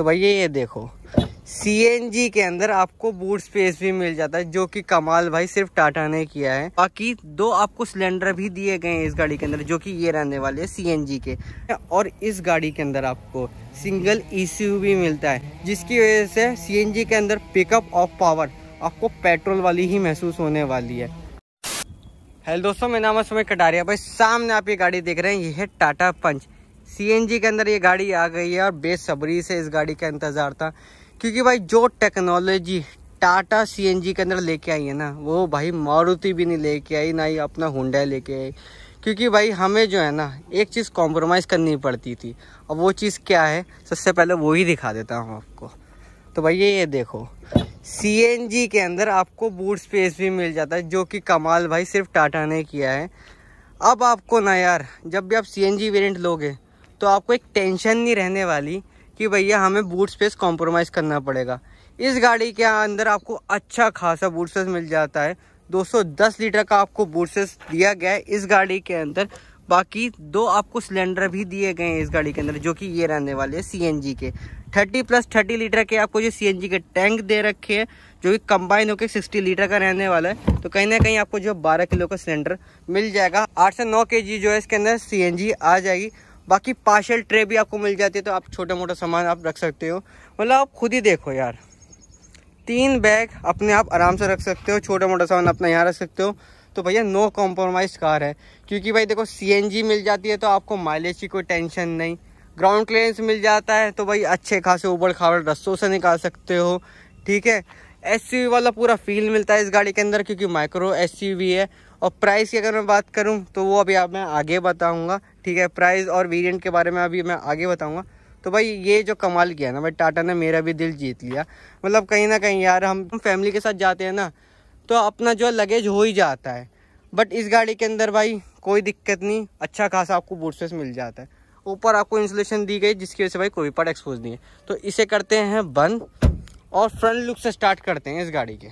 तो भैया ये देखो सी के अंदर आपको बूट स्पेस भी मिल जाता है जो कि कमाल भाई सिर्फ टाटा ने किया है बाकी दो आपको सिलेंडर भी दिए गए हैं इस गाड़ी के अंदर जो कि ये रहने वाले हैं सी के और इस गाड़ी के अंदर आपको सिंगल ई e भी मिलता है जिसकी वजह से सी के अंदर पिकअप ऑफ पावर आपको पेट्रोल वाली ही महसूस होने वाली है हेलो दोस्तों मेरा नाम है सुमित कटारिया भाई सामने आप ये गाड़ी देख रहे हैं ये है टाटा पंच सीएनजी के अंदर ये गाड़ी आ गई है और बेसब्री से इस गाड़ी का इंतज़ार था क्योंकि भाई जो टेक्नोलॉजी टाटा सीएनजी के अंदर लेके आई है ना वो भाई मारुति भी नहीं लेके आई ना ही अपना हुडा लेके आई क्योंकि भाई हमें जो है ना एक चीज़ कॉम्प्रोमाइज़ करनी पड़ती थी और वो चीज़ क्या है सबसे पहले वो ही दिखा देता हूँ आपको तो भैया ये देखो सी के अंदर आपको बूट स्पेस भी मिल जाता है जो कि कमाल भाई सिर्फ टाटा ने किया है अब आपको ना यार जब भी आप सी एन लोगे तो आपको एक टेंशन नहीं रहने वाली कि भैया हमें बूट स्पेस कॉम्प्रोमाइज़ करना पड़ेगा इस गाड़ी के अंदर आपको अच्छा खासा बूट स्पेस मिल जाता है 210 लीटर का आपको बूट स्पेस दिया गया है इस गाड़ी के अंदर बाकी दो आपको सिलेंडर भी दिए गए हैं इस गाड़ी के अंदर जो कि ये रहने वाले हैं सी के 30 प्लस 30 लीटर के आपको जो सी के टैंक दे रखे हैं जो कि कंबाइन होकर 60 लीटर का रहने वाला है तो कहीं ना कहीं आपको जो 12 किलो का सिलेंडर मिल जाएगा 8 से 9 के जो है इसके अंदर सी आ जाएगी बाकी पार्शल ट्रे भी आपको मिल जाती है तो आप छोटा मोटा सामान आप रख सकते हो मतलब आप खुद ही देखो यार तीन बैग अपने आप आराम से रख सकते हो छोटा मोटा सामान अपना यहाँ रख सकते हो तो भैया नो कॉम्प्रोमाइज़ कार है क्योंकि भाई देखो सी मिल जाती है तो आपको माइलेज की कोई टेंशन नहीं ग्राउंड क्लियरेंस मिल जाता है तो भाई अच्छे खासे उबड़ खाबड़ रस्तों से निकाल सकते हो ठीक है एस वाला पूरा फील मिलता है इस गाड़ी के अंदर क्योंकि माइक्रो एस है और प्राइस की अगर मैं बात करूँ तो वो अभी आप मैं आगे बताऊँगा ठीक है प्राइस और वेरिएंट के बारे में अभी मैं आगे बताऊँगा तो भाई ये जो कमाल किया ना भाई टाटा ने मेरा भी दिल जीत लिया मतलब कहीं ना कहीं यार हम फैमिली के साथ जाते हैं ना तो अपना जो लगेज हो ही जाता है बट इस गाड़ी के अंदर भाई कोई दिक्कत नहीं अच्छा खासा आपको बूट स्पेस मिल जाता है ऊपर आपको इंसुलेशन दी गई जिसकी वजह से भाई कोई पार्ट एक्सपोज नहीं है तो इसे करते हैं बंद और फ्रंट लुक से स्टार्ट करते हैं इस गाड़ी के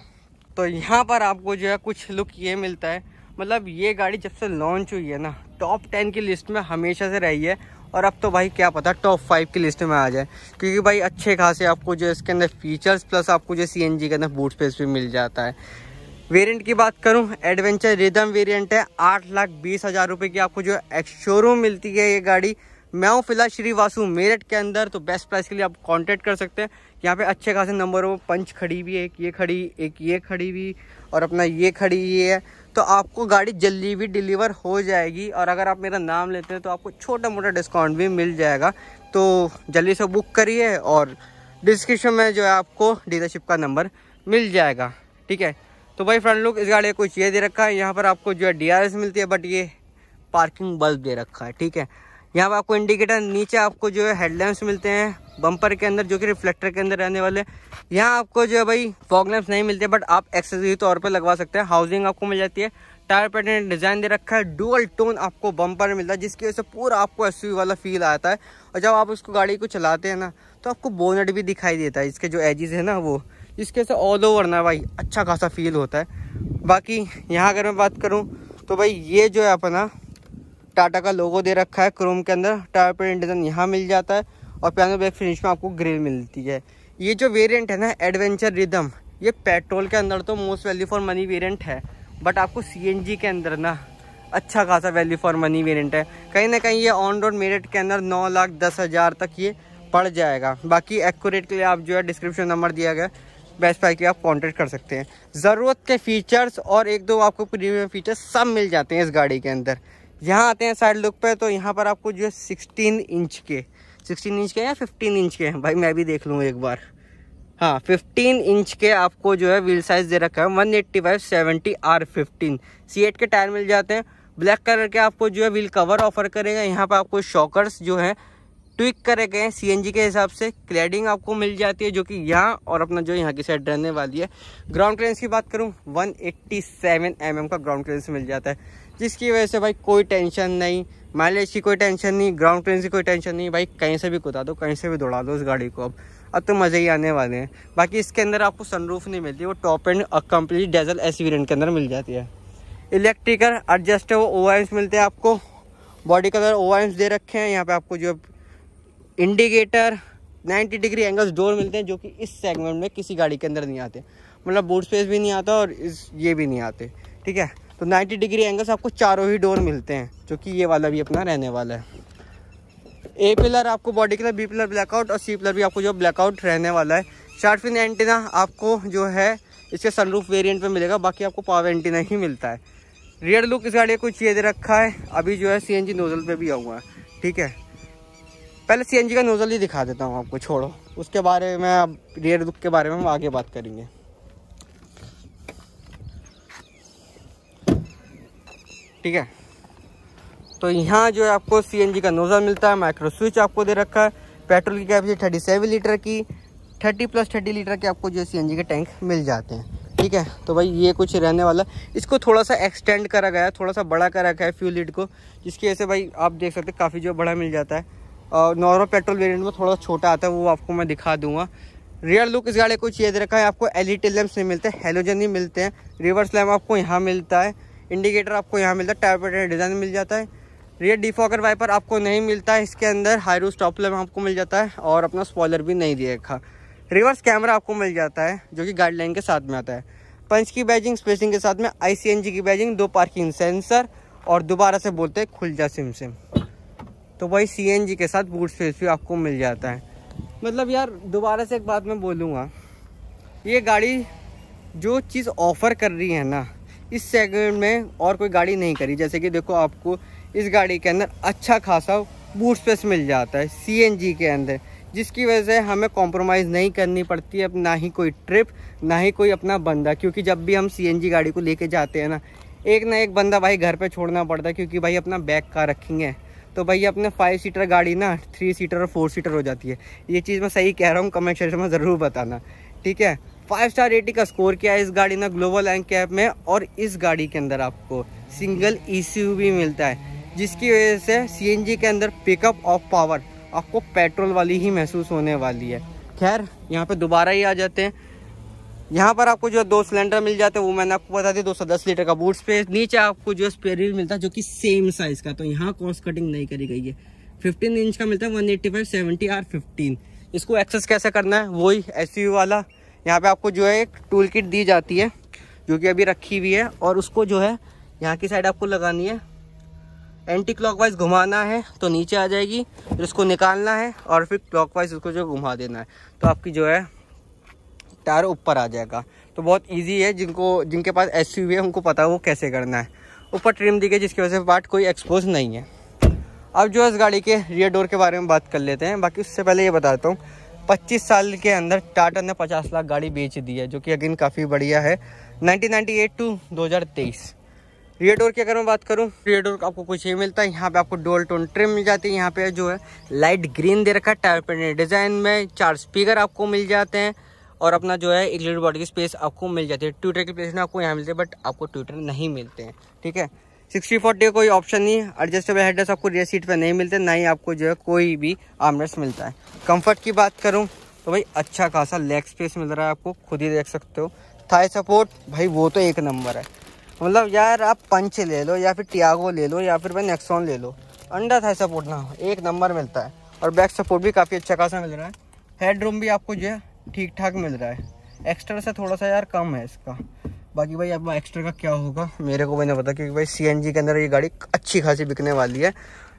तो यहाँ पर आपको जो है कुछ लुक ये मिलता है मतलब ये गाड़ी जब से लॉन्च हुई है ना टॉप टेन की लिस्ट में हमेशा से रही है और अब तो भाई क्या पता टॉप फाइव की लिस्ट में आ जाए क्योंकि भाई अच्छे खासे आपको जो इसके अंदर फीचर्स प्लस आपको जो सी एन के अंदर बूट स्पेस भी मिल जाता है वेरिएंट की बात करूं एडवेंचर रिदम वेरिएंट है आठ लाख बीस हज़ार रुपये की आपको जो शोरूम मिलती है ये गाड़ी मैं हूँ फिलहाल श्रीवासु मेरठ के अंदर तो बेस्ट प्राइस के लिए आप कॉन्टेक्ट कर सकते हैं यहाँ पर अच्छे खासे नंबरों पर पंच खड़ी भी है एक ये खड़ी एक ये खड़ी भी और अपना ये खड़ी ये है तो आपको गाड़ी जल्दी भी डिलीवर हो जाएगी और अगर आप मेरा नाम लेते हैं तो आपको छोटा मोटा डिस्काउंट भी मिल जाएगा तो जल्दी से बुक करिए और डिस्क्रिप्शन में जो है आपको डीलरशिप का नंबर मिल जाएगा ठीक है तो भाई फ्रेंड लुक इस गाड़ी को कुछ ये दे रखा है यहाँ पर आपको जो है डी मिलती है बट ये पार्किंग बल्ब दे रखा है ठीक है यहाँ पर आपको इंडिकेटर नीचे आपको जो है हेडलैम्प मिलते हैं बम्पर के अंदर जो कि रिफ्लेक्टर के अंदर रहने वाले यहाँ आपको जो है भाई फॉग नहीं मिलते बट आप एक्सेसरी तौर पर लगवा सकते हैं हाउसिंग आपको मिल जाती है टायर पैटर्न डिजाइन दे रखा है डुअल टोन आपको बम्पर मिलता है जिसकी वजह से पूरा आपको एस वाला फील आता है और जब आप उसको गाड़ी को चलाते हैं ना तो आपको बोनट भी दिखाई देता है इसके जो एजिज है ना वो इसके से ऑल ओवर ना भाई अच्छा खासा फील होता है बाकी यहाँ अगर मैं बात करूँ तो भाई ये जो है अपना टाटा का लोगो दे रखा है क्रोम के अंदर टायर पैटर्न डिजाइन यहाँ मिल जाता है और पियानो बैक फिनिश में आपको ग्रिल मिलती है ये जो वेरिएंट है ना एडवेंचर रिदम ये पेट्रोल के अंदर तो most value for money variant है बट आपको सी के अंदर ना अच्छा खासा वैल्यू फॉर मनी वेरियंट है कहीं ना कहीं ये ऑन रोड मेरिट के अंदर नौ लाख दस हज़ार तक ये पड़ जाएगा बाकी एक्यूरेट के लिए आप जो है डिस्क्रिप्शन नंबर दिया गया बेस्ट बाइक के आप कॉन्टेक्ट कर सकते हैं ज़रूरत के फीचर्स और एक दो आपको प्रीमियम फीचर्स सब मिल जाते हैं इस गाड़ी के अंदर यहाँ आते हैं साइड लुक पे तो यहाँ पर आपको जो है सिक्सटीन इंच के सिक्सटीन इंच के या फिफ्टीन इंच के हैं भाई मैं भी देख लूँ एक बार हाँ फिफ्टीन इंच के आपको जो है व्हील साइज़ दे रखा है one eighty five seventy R fifteen C eight के टायर मिल जाते हैं ब्लैक कलर के आपको जो है व्हील कवर ऑफर करेगा यहाँ पर आपको शॉकर्स जो है ट्विक करे गए हैं सी के हिसाब से क्लैडिंग आपको मिल जाती है जो कि यहाँ और अपना जो यहाँ की साइड रहने वाली है ग्राउंड क्लियरेंस की बात करूँ 187 एट्टी mm का ग्राउंड क्लियरेंस मिल जाता है जिसकी वजह से भाई कोई टेंशन नहीं माइलेज की कोई टेंशन नहीं ग्राउंड क्लियरेंस की कोई टेंशन नहीं भाई कहीं से भी कुदा दो कहीं से भी दौड़ा दो उस गाड़ी को अब अब तो मज़े ही आने वाले हैं बाकी इसके अंदर आपको सनरूफ नहीं मिलती वो top end complete diesel S V के अंदर मिल जाती है इलेक्ट्रिकल एडजस्ट है वो ओ मिलते हैं आपको बॉडी कलर ओ दे रखे हैं यहाँ पर आपको जो इंडिकेटर 90 डिग्री एंगल्स डोर मिलते हैं जो कि इस सेगमेंट में किसी गाड़ी के अंदर नहीं आते मतलब बूट स्पेस भी नहीं आता और इस ये भी नहीं आते ठीक है तो 90 डिग्री एंगल्स आपको चारों ही डोर मिलते हैं जो कि ये वाला भी अपना रहने वाला है ए पिलर आपको body colour B pillar blackout और सी पिलर भी आपको जो ब्लैकआउट रहने वाला है शार्ट फिन एंटीना आपको जो है इसके सनरूफ वेरिएंट में मिलेगा बाकी आपको पावर एंटीना ही मिलता है रियर लुक इस गाड़ी कुछ ये दे रखा है अभी जो है सी एन जी नोज़ल पर भी आऊँगा ठीक है पहले सी एन जी का नोज़ल ही दिखा देता हूँ आपको छोड़ो उसके बारे में अब रियर लुक के बारे में हम आगे बात करेंगे ठीक है तो यहाँ जो है आपको सी का नोज़ा मिलता है माइक्रो स्विच आपको दे रखा है पेट्रोल की कैपेसिटी थर्टी सेवन लीटर की थर्टी प्लस थर्टी लीटर के आपको जो है सी के टैंक मिल जाते हैं ठीक है तो भाई ये कुछ रहने वाला इसको थोड़ा सा एक्सटेंड करा गया है थोड़ा सा बड़ा करा गया है फ्यूल लीड को जिसकी वजह से भाई आप देख सकते हैं काफ़ी जो बड़ा मिल जाता है और नॉर्मल पेट्रोल वेरिएंट में थोड़ा छोटा आता है वो आपको मैं दिखा दूंगा रियर लुक इस गाड़ी कुछ ये दे रखा है आपको एल ई e नहीं मिलते हेलोजन ही मिलते हैं रिवर्स लैम्प आपको यहाँ मिलता है इंडिकेटर आपको यहाँ मिलता है टायर डिज़ाइन मिल जाता है रियर डिफॉकर वाइपर आपको नहीं मिलता है इसके अंदर हाईरू स्टॉप लैम्प आपको मिल जाता है और अपना स्पॉलर भी नहीं दिया रखा रिवर्स कैमरा आपको मिल जाता है जो कि गाइडलाइन के साथ में आता है पंच की बैजिंग स्पेसिंग के साथ में आईसीएनजी की बैजिंग दो पार्किंग सेंसर और दोबारा से बोलते हैं खुल जा सिम सिम तो वही सीएनजी के साथ बूट स्पेस भी आपको मिल जाता है मतलब यार दोबारा से एक बात मैं बोलूँगा ये गाड़ी जो चीज़ ऑफ़र कर रही है ना इस सेगमेंट में और कोई गाड़ी नहीं करी जैसे कि देखो आपको इस गाड़ी के अंदर अच्छा खासा बूट स्पेस मिल जाता है सी के अंदर जिसकी वजह से हमें कॉम्प्रोमाइज़ नहीं करनी पड़ती है अब ना ही कोई ट्रिप ना ही कोई अपना बंदा क्योंकि जब भी हम सी गाड़ी को लेके जाते हैं ना एक ना एक बंदा भाई घर पे छोड़ना पड़ता है क्योंकि भाई अपना बैग का रखेंगे तो भाई अपने फाइव सीटर गाड़ी ना थ्री सीटर और फोर सीटर हो जाती है ये चीज़ मैं सही कह रहा हूँ कमेंट सेक्शन में ज़रूर बताना ठीक है फाइव स्टार रेटिंग का स्कोर किया है इस गाड़ी ने ग्लोबल एंड कैप में और इस गाड़ी के अंदर आपको सिंगल ई e भी मिलता है जिसकी वजह से सी के अंदर पिकअप ऑफ पावर आपको पेट्रोल वाली ही महसूस होने वाली है खैर यहाँ पे दोबारा ही आ जाते हैं यहाँ पर आपको जो दो सिलेंडर मिल जाते हैं वो मैंने आपको बता दिया दो सौ दस लीटर का बूट स्पेस नीचे आपको जो स्पेयर व्हील मिलता है जो कि सेम साइज़ का तो यहाँ कॉस्ट कटिंग नहीं करी गई है फिफ्टीन इंच का मिलता है one eighty five seventy R fifteen इसको एक्सेस कैसे करना है वही एस वाला यहाँ पे आपको जो है एक टूल किट दी जाती है जो कि अभी रखी हुई है और उसको जो है यहाँ की साइड आपको लगानी है एंटी क्लॉकवाइज घुमाना है तो नीचे आ जाएगी फिर उसको निकालना है और फिर क्लॉकवाइज उसको जो घुमा देना है तो आपकी जो है टायर ऊपर आ जाएगा तो बहुत ईजी है जिनको जिनके पास एस है उनको पता है वो कैसे करना है ऊपर ट्रिम दी गई जिसकी वजह से पार्ट कोई एक्सपोज नहीं है अब जो है इस गाड़ी के रियर डोर के बारे में बात कर लेते हैं बाकी उससे पहले ये बताता हूँ 25 साल के अंदर टाटा ने 50 लाख गाड़ी बेच दी है जो कि अगेन काफ़ी बढ़िया है 1998 टू 2023 रियर डोर की अगर मैं बात करूं रियर डोर आपको कुछ ही मिलता है यहाँ पे आपको डोल टोन ट्रिम मिल जाती है यहाँ पे जो है लाइट ग्रीन दे रखा है टायर डिज़ाइन में चार स्पीकर आपको मिल जाते हैं और अपना जो है एक लीटर बॉडी की स्पेस आपको मिल जाती है ट्विटर की प्लेस में आपको यहाँ मिलते हैं बट आपको ट्विटर नहीं मिलते हैं ठीक है सिक्सटी फोर्टी का कोई ऑप्शन नहीं है एडजस्टेबल हेडरेस्ट आपको रियर सीट पर नहीं मिलते ना ही आपको जो है कोई भी आमरेस मिलता है कंफर्ट की बात करूँ तो भाई अच्छा खासा लेग स्पेस मिल रहा है आपको खुद ही देख सकते हो थाई सपोर्ट भाई वो तो एक नंबर है मतलब यार आप पंच ले लो या फिर टियागो ले लो या फिर भाई नेक्सॉन ले लो अंडा थाई सपोर्ट ना एक नंबर मिलता है और बैक सपोर्ट भी काफ़ी अच्छा खासा मिल रहा है हेड रूम भी आपको जो है ठीक ठाक मिल रहा है एक्स्ट्रा से थोड़ा सा यार कम है इसका बाकी भाई अब एक्स्ट्रा का क्या होगा मेरे को मैंने ना पता क्योंकि भाई सी के अंदर ये गाड़ी अच्छी खासी बिकने वाली है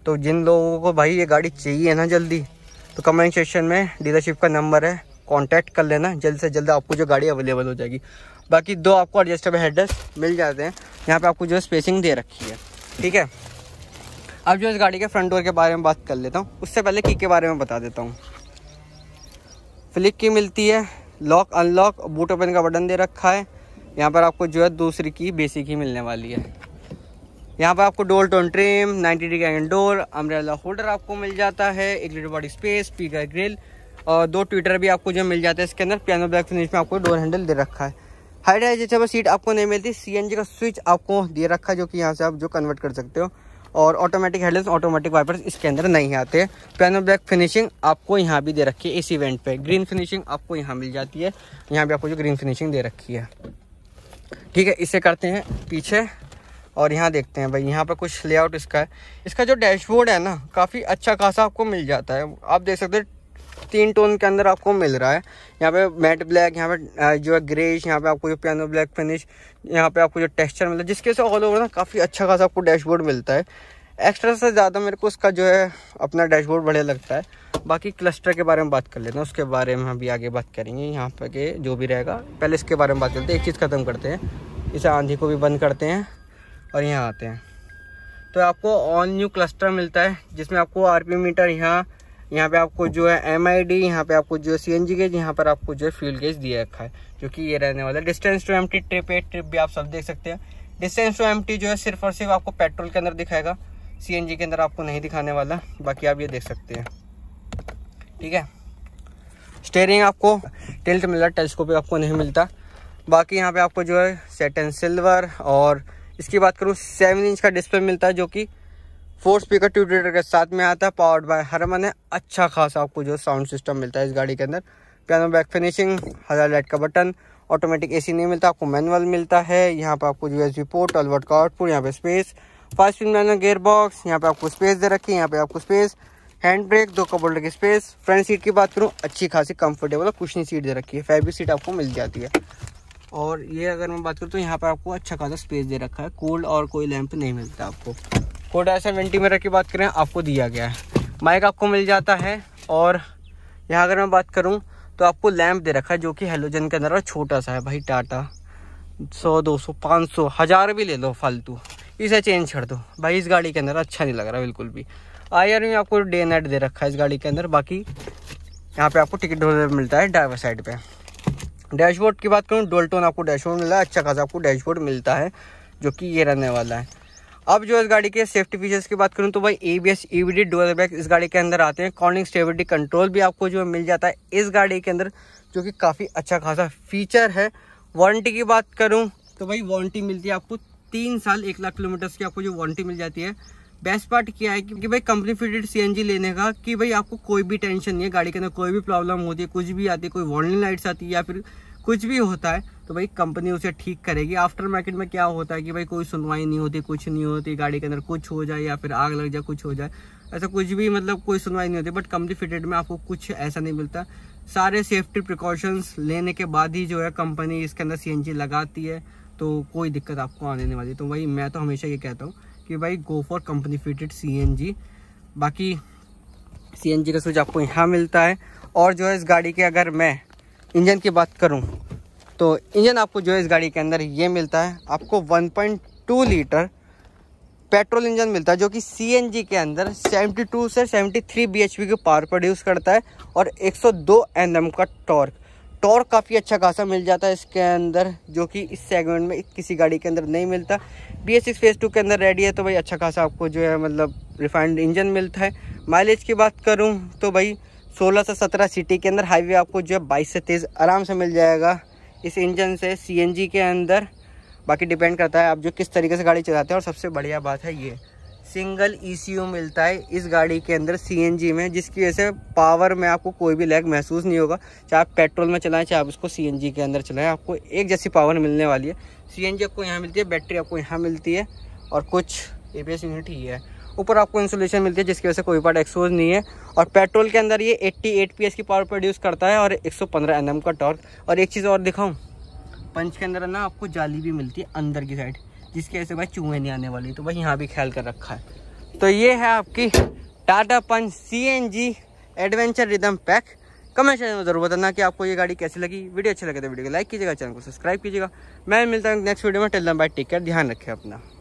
तो जिन लोगों को भाई ये गाड़ी चाहिए ना जल्दी तो कमेंट सेक्शन में डीलरशिप का नंबर है कांटेक्ट कर लेना जल्द से जल्द आपको जो गाड़ी अवेलेबल हो जाएगी बाकी दो आपको एडजस्टेबल हेडस मिल जाते हैं यहाँ पे आपको जो स्पेसिंग दे रखी है ठीक है अब जो इस गाड़ी के फ्रंट डोर के बारे में बात कर लेता हूँ उससे पहले की के बारे में बता देता हूँ फ्लिक की मिलती है लॉक अनलॉक बूट ओपन का बटन दे रखा है यहाँ पर आपको जो है दूसरी की बेसिक ही मिलने वाली है यहाँ पर आपको dual tone trim 90 degree and door umbrella holder आपको मिल जाता है एक litre bottle space speaker grille और दो ट्विटर भी आपको जो मिल जाता है इसके अंदर पियानो ब्लैक फिनिश में आपको डोर हैंडल दे रखा है हाइड है जैसे सीट आपको नहीं मिलती सी का स्विच आपको दे रखा है जो कि यहाँ से आप जो कन्वर्ट कर सकते हो और ऑटोमेटिक हेडल्स ऑटोमेटिक वाइपर्स इसके अंदर नहीं आते पियानो ब्लैक फिनिशिंग आपको यहाँ भी दे रखी है इस इवेंट पे ग्रीन फिनिशिंग आपको यहाँ मिल जाती है यहाँ भी आपको जो ग्रीन फिनिशिंग दे रखी है ठीक है इसे करते हैं पीछे और यहाँ देखते हैं भाई यहाँ पर कुछ लेआउट इसका है इसका जो डैशबोर्ड है ना काफ़ी अच्छा खासा आपको मिल जाता है आप देख सकते हो तीन टोन के अंदर आपको मिल रहा है यहाँ पे मैट ब्लैक यहाँ पे जो है ग्रेज यहाँ पे आपको जो पियानो ब्लैक फिनिश यहाँ पे आपको जो टेक्सचर मिलता है जिसके से ऑल ओवर ना काफ़ी अच्छा खासा आपको डैशबोर्ड मिलता है एक्स्ट्रा से ज़्यादा मेरे को उसका जो है अपना डैशबोर्ड बढ़िया लगता है बाकी क्लस्टर के बारे में बात कर लेते हैं उसके बारे में अभी आगे बात करेंगे यहाँ पर के जो भी रहेगा पहले इसके बारे में बात करते हैं एक चीज़ ख़त्म करते हैं इसे आंधी को भी बंद करते हैं और यहाँ आते हैं तो आपको ऑल न्यू क्लस्टर मिलता है जिसमें आपको आर मीटर यहाँ यहाँ पर आपको जो है एम आई डी यहाँ पर आपको जो है सी एन जी गेज यहाँ पर आपको जो है फ्यूल गेज दिया रखा है जो कि ये रहने वाला है distance to empty trip है ट्रिप भी आप सब देख सकते हैं डिस्टेंस टू एम टी जो है सिर्फ और सिर्फ आपको पेट्रोल के अंदर दिखाएगा सी के अंदर आपको नहीं दिखाने वाला बाकी आप ये देख सकते हैं ठीक है स्टेयरिंग आपको टिल्ट मिला टेलीस्कोपिक आपको नहीं मिलता बाकी यहाँ पे आपको जो है सेटन सिल्वर और इसकी बात करूँ सेवन इंच का डिस्प्ले मिलता है जो कि फोर स्पीकर ट्यूटर के साथ में आता है पावर्ड बाय हरमन है अच्छा खासा आपको जो साउंड सिस्टम मिलता है इस गाड़ी के अंदर piano black finishing hazard light का बटन ऑटोमेटिक एसी नहीं मिलता आपको मैनुअल मिलता है यहाँ पर आपको यू एस पोर्ट ट्वेल्व का आउटपुट यहाँ पे space fast swing gear box यहाँ पे आपको स्पेस दे रखी है यहाँ पे आपको स्पेस हैंड ब्रेक दो कप होल्डर की स्पेस फ्रंट सीट की बात करूँ अच्छी खासी कंफर्टेबल और कुशनी सीट दे रखी है फैब्रिक सीट आपको मिल जाती है और ये अगर मैं बात करूँ तो यहाँ पर आपको अच्छा खासा स्पेस दे रखा है कोल्ड और कोई लैंप नहीं मिलता आपको कोटा ऐसा मेरा की बात करें आपको दिया गया है माइक आपको मिल जाता है और यहाँ अगर मैं बात करूँ तो आपको लैंप दे रखा है जो कि हेलोजन के अंदर छोटा सा है भाई टाटा सौ दो सौ पाँच सौ हज़ार भी ले लो फालतू इसे चेंज कर दो भाई इस गाड़ी के अंदर अच्छा नहीं लग रहा बिल्कुल भी आयर में आपको डे नाइट दे रखा है इस गाड़ी के अंदर बाकी यहाँ पे आपको टिकट होल्डर मिलता है ड्राइवर साइड पे डैशबोर्ड की बात करूँ डोल्टोन आपको डैशबोर्ड मिला है अच्छा खासा आपको डैशबोर्ड मिलता है जो कि ये रहने वाला है अब जो इस गाड़ी के सेफ्टी फीचर्स की बात करूँ तो भाई A B S E V D dual bag इस गाड़ी के अंदर आते हैं कॉर्निंग स्टेबिलिटी कंट्रोल भी आपको जो मिल जाता है इस गाड़ी के अंदर जो कि काफ़ी अच्छा खासा फीचर है वारंटी की बात करूँ तो भाई वारंटी मिलती है आपको तीन साल एक लाख किलोमीटर की आपको जो वारंटी मिल जाती है बेस्ट पार्ट क्या है कि भाई कंपनी फिटेड सीएनजी लेने का कि भाई आपको कोई भी टेंशन नहीं है गाड़ी के अंदर कोई भी प्रॉब्लम होती है कुछ भी आती है कोई वार्निंग लाइट्स आती है या फिर कुछ भी होता है तो भाई कंपनी उसे ठीक करेगी आफ्टर मार्केट में क्या होता है कि भाई कोई सुनवाई नहीं होती कुछ नहीं होती गाड़ी के अंदर कुछ हो जाए या फिर आग लग जाए कुछ हो जाए ऐसा कुछ भी मतलब कोई सुनवाई नहीं होती बट कंपनी फिटेड में आपको कुछ ऐसा नहीं मिलता सारे सेफ्टी प्रिकॉशंस लेने के बाद ही जो है कंपनी इसके अंदर सी लगाती है तो कोई दिक्कत आपको आने नहीं वाली तो भाई मैं तो हमेशा ये कहता हूँ कि भाई go for company fitted C बाकी सी का स्विच आपको यहाँ मिलता है और जो है इस गाड़ी के अगर मैं इंजन की बात करूँ तो इंजन आपको जो है इस गाड़ी के अंदर ये मिलता है आपको 1.2 लीटर पेट्रोल इंजन मिलता है जो कि सी के अंदर 72 से 73 बी के पावर प्रोड्यूस करता है और 102 सौ का टॉर्क टॉर्क काफ़ी अच्छा खासा मिल जाता है इसके अंदर जो कि इस सेगमेंट में किसी गाड़ी के अंदर नहीं मिलता B S six phase two के अंदर रेडी है तो भाई अच्छा खासा आपको जो है मतलब रिफाइंड इंजन मिलता है माइलेज की बात करूँ तो भाई सोलह से सत्रह सिटी के अंदर हाईवे आपको जो है बाईस से तेज़ आराम से मिल जाएगा इस इंजन से सी के अंदर बाकी डिपेंड करता है आप जो किस तरीके से गाड़ी चलाते हैं और सबसे बढ़िया बात है ये सिंगल ई e मिलता है इस गाड़ी के अंदर सी में जिसकी वजह से पावर में आपको कोई भी लैग महसूस नहीं होगा चाहे आप पेट्रोल में चलाएं चाहे आप उसको सी के अंदर चलाएं आपको एक जैसी पावर मिलने वाली है सी आपको यहाँ मिलती है बैटरी आपको यहाँ मिलती है और कुछ ए यूनिट ही है ऊपर आपको इंसुलेशन मिलती है जिसकी वजह से कोई पार्ट एक्सपोज नहीं है और पेट्रोल के अंदर ये एट्टी एट की पावर प्रोड्यूस करता है और एक सौ का टॉर्क और एक चीज़ और दिखाऊँ पंच के अंदर ना आपको जाली भी मिलती है अंदर की साइड जिसकी वजह से भाई चूहे नहीं आने वाली तो भाई यहाँ भी ख्याल कर रखा है तो ये है आपकी Tata Punch C N G adventure rhythm pack comment में जरूर बताना कि आपको ये गाड़ी कैसी लगी वीडियो अच्छी लगे तो वीडियो को लाइक कीजिएगा चैनल को सब्सक्राइब कीजिएगा मैं मिलता हूँ नेक्स्ट वीडियो में टेल बाय टेक केयर ध्यान रखें अपना